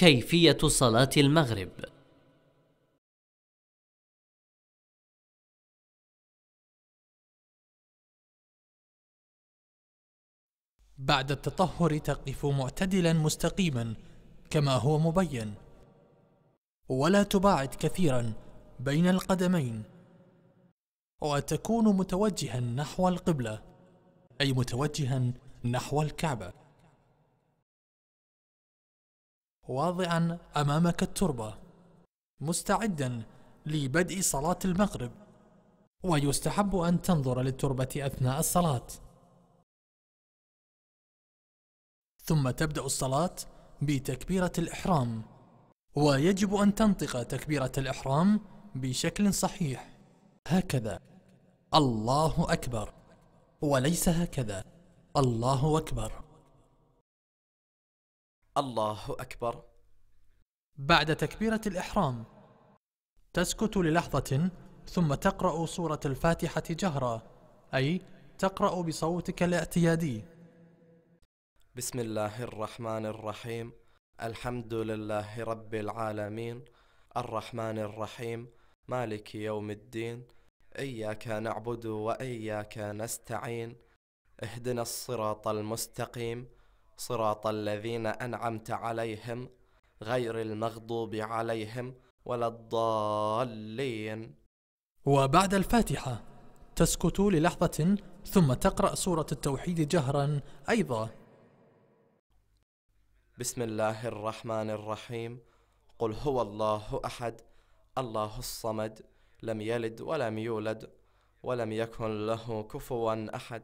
كيفية صلاة المغرب بعد التطهر تقف معتدلا مستقيما كما هو مبين ولا تباعد كثيرا بين القدمين وتكون متوجها نحو القبلة أي متوجها نحو الكعبة واضعا امامك التربه مستعدا لبدء صلاه المغرب ويستحب ان تنظر للتربه اثناء الصلاه ثم تبدا الصلاه بتكبيره الاحرام ويجب ان تنطق تكبيره الاحرام بشكل صحيح هكذا الله اكبر وليس هكذا الله اكبر الله أكبر بعد تكبيرة الإحرام تسكت للحظة ثم تقرأ سورة الفاتحة جهرا أي تقرأ بصوتك الاعتيادي بسم الله الرحمن الرحيم الحمد لله رب العالمين الرحمن الرحيم مالك يوم الدين إياك نعبد وإياك نستعين اهدنا الصراط المستقيم صراط الذين أنعمت عليهم غير المغضوب عليهم ولا الضالين وبعد الفاتحة تسكت للحظة ثم تقرأ سورة التوحيد جهرا أيضا بسم الله الرحمن الرحيم قل هو الله أحد الله الصمد لم يلد ولم يولد ولم يكن له كفوا أحد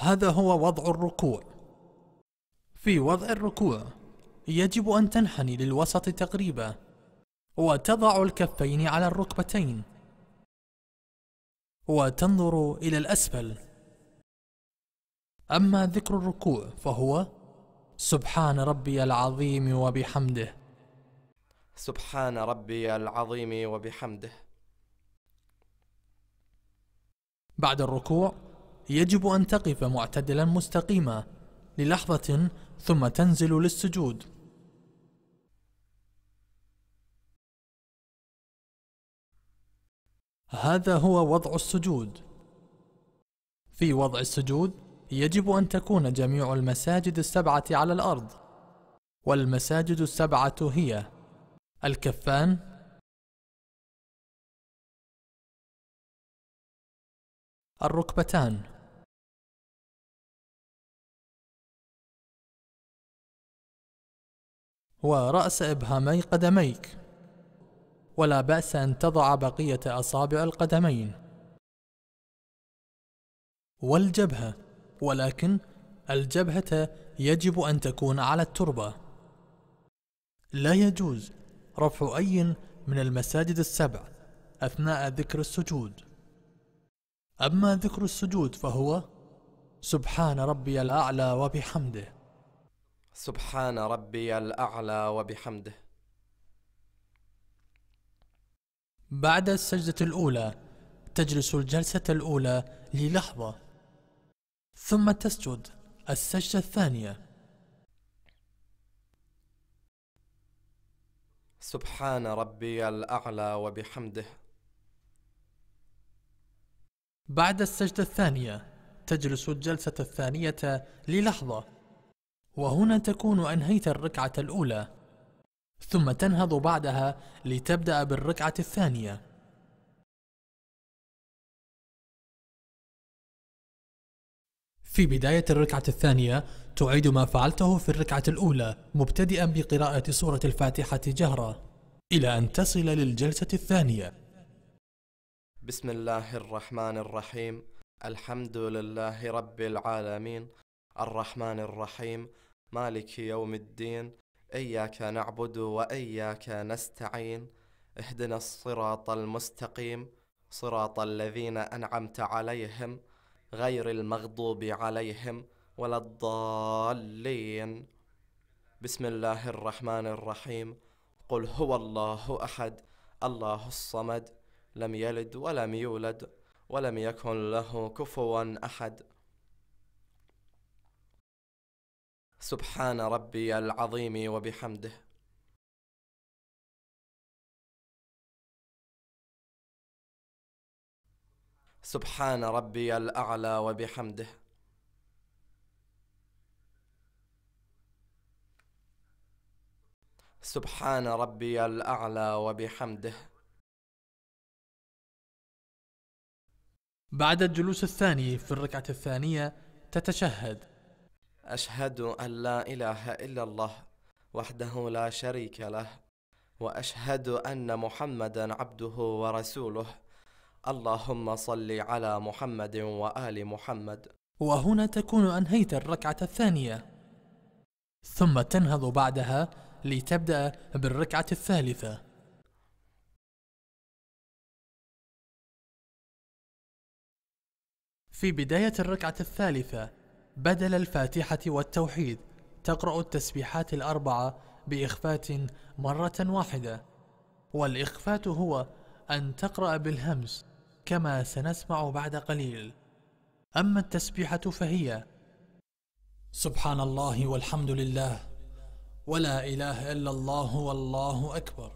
هذا هو وضع الركوع في وضع الركوع يجب أن تنحني للوسط تقريبا وتضع الكفين على الركبتين وتنظر إلى الأسفل أما ذكر الركوع فهو سبحان ربي العظيم وبحمده سبحان ربي العظيم وبحمده بعد الركوع يجب أن تقف معتدلا مستقيما للحظة ثم تنزل للسجود هذا هو وضع السجود في وضع السجود يجب أن تكون جميع المساجد السبعة على الأرض والمساجد السبعة هي الكفان الركبتان ورأس إبهامي قدميك ولا بأس أن تضع بقية أصابع القدمين والجبهة ولكن الجبهة يجب أن تكون على التربة لا يجوز رفع أي من المساجد السبع أثناء ذكر السجود أما ذكر السجود فهو سبحان ربي الأعلى وبحمده سبحان ربي الأعلى وبحمده بعد السجدة الأولى تجلس الجلسة الأولى للحظة ثم تسجد السجدة الثانية سبحان ربي الأعلى وبحمده بعد السجدة الثانية تجلس الجلسة الثانية للحظة وهنا تكون أنهيت الركعة الأولى ثم تنهض بعدها لتبدأ بالركعة الثانية في بداية الركعة الثانية تعيد ما فعلته في الركعة الأولى مبتدئا بقراءة سورة الفاتحة جهرة إلى أن تصل للجلسة الثانية بسم الله الرحمن الرحيم الحمد لله رب العالمين الرحمن الرحيم مالك يوم الدين إياك نعبد وإياك نستعين اهدنا الصراط المستقيم صراط الذين أنعمت عليهم غير المغضوب عليهم ولا الضالين بسم الله الرحمن الرحيم قل هو الله أحد الله الصمد لم يلد ولم يولد ولم يكن له كفوا أحد سبحان ربي العظيم وبحمده سبحان ربي الأعلى وبحمده سبحان ربي الأعلى وبحمده بعد الجلوس الثاني في الركعة الثانية تتشهد أشهد أن لا إله إلا الله وحده لا شريك له وأشهد أن محمدا عبده ورسوله اللهم صل على محمد وآل محمد وهنا تكون أنهيت الركعة الثانية ثم تنهض بعدها لتبدأ بالركعة الثالثة في بداية الركعة الثالثة بدل الفاتحة والتوحيد تقرأ التسبيحات الأربعة بإخفات مرة واحدة والإخفات هو أن تقرأ بالهمس كما سنسمع بعد قليل أما التسبيحة فهي سبحان الله والحمد لله ولا إله إلا الله والله أكبر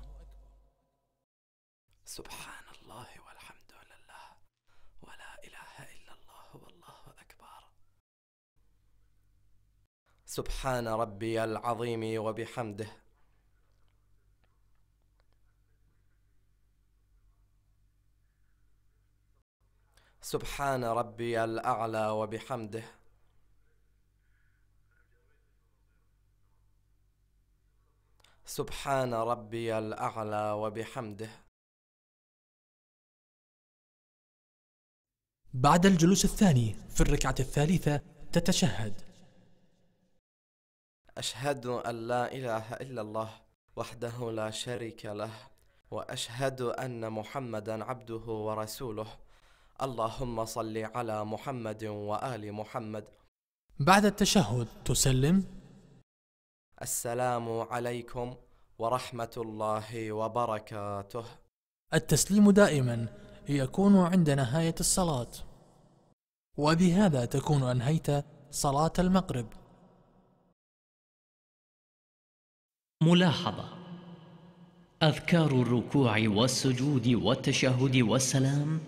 سبحان سبحان ربي العظيم وبحمده سبحان ربي الأعلى وبحمده سبحان ربي الأعلى وبحمده بعد الجلوس الثاني في الركعة الثالثة تتشهد أشهد أن لا إله إلا الله وحده لا شريك له وأشهد أن محمدا عبده ورسوله اللهم صل على محمد وآل محمد بعد التشهد تسلم السلام عليكم ورحمة الله وبركاته التسليم دائما يكون عند نهاية الصلاة وبهذا تكون أنهيت صلاة المغرب ملاحظة أذكار الركوع والسجود والتشهد والسلام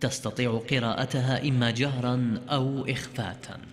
تستطيع قراءتها إما جهرا أو إخفاتا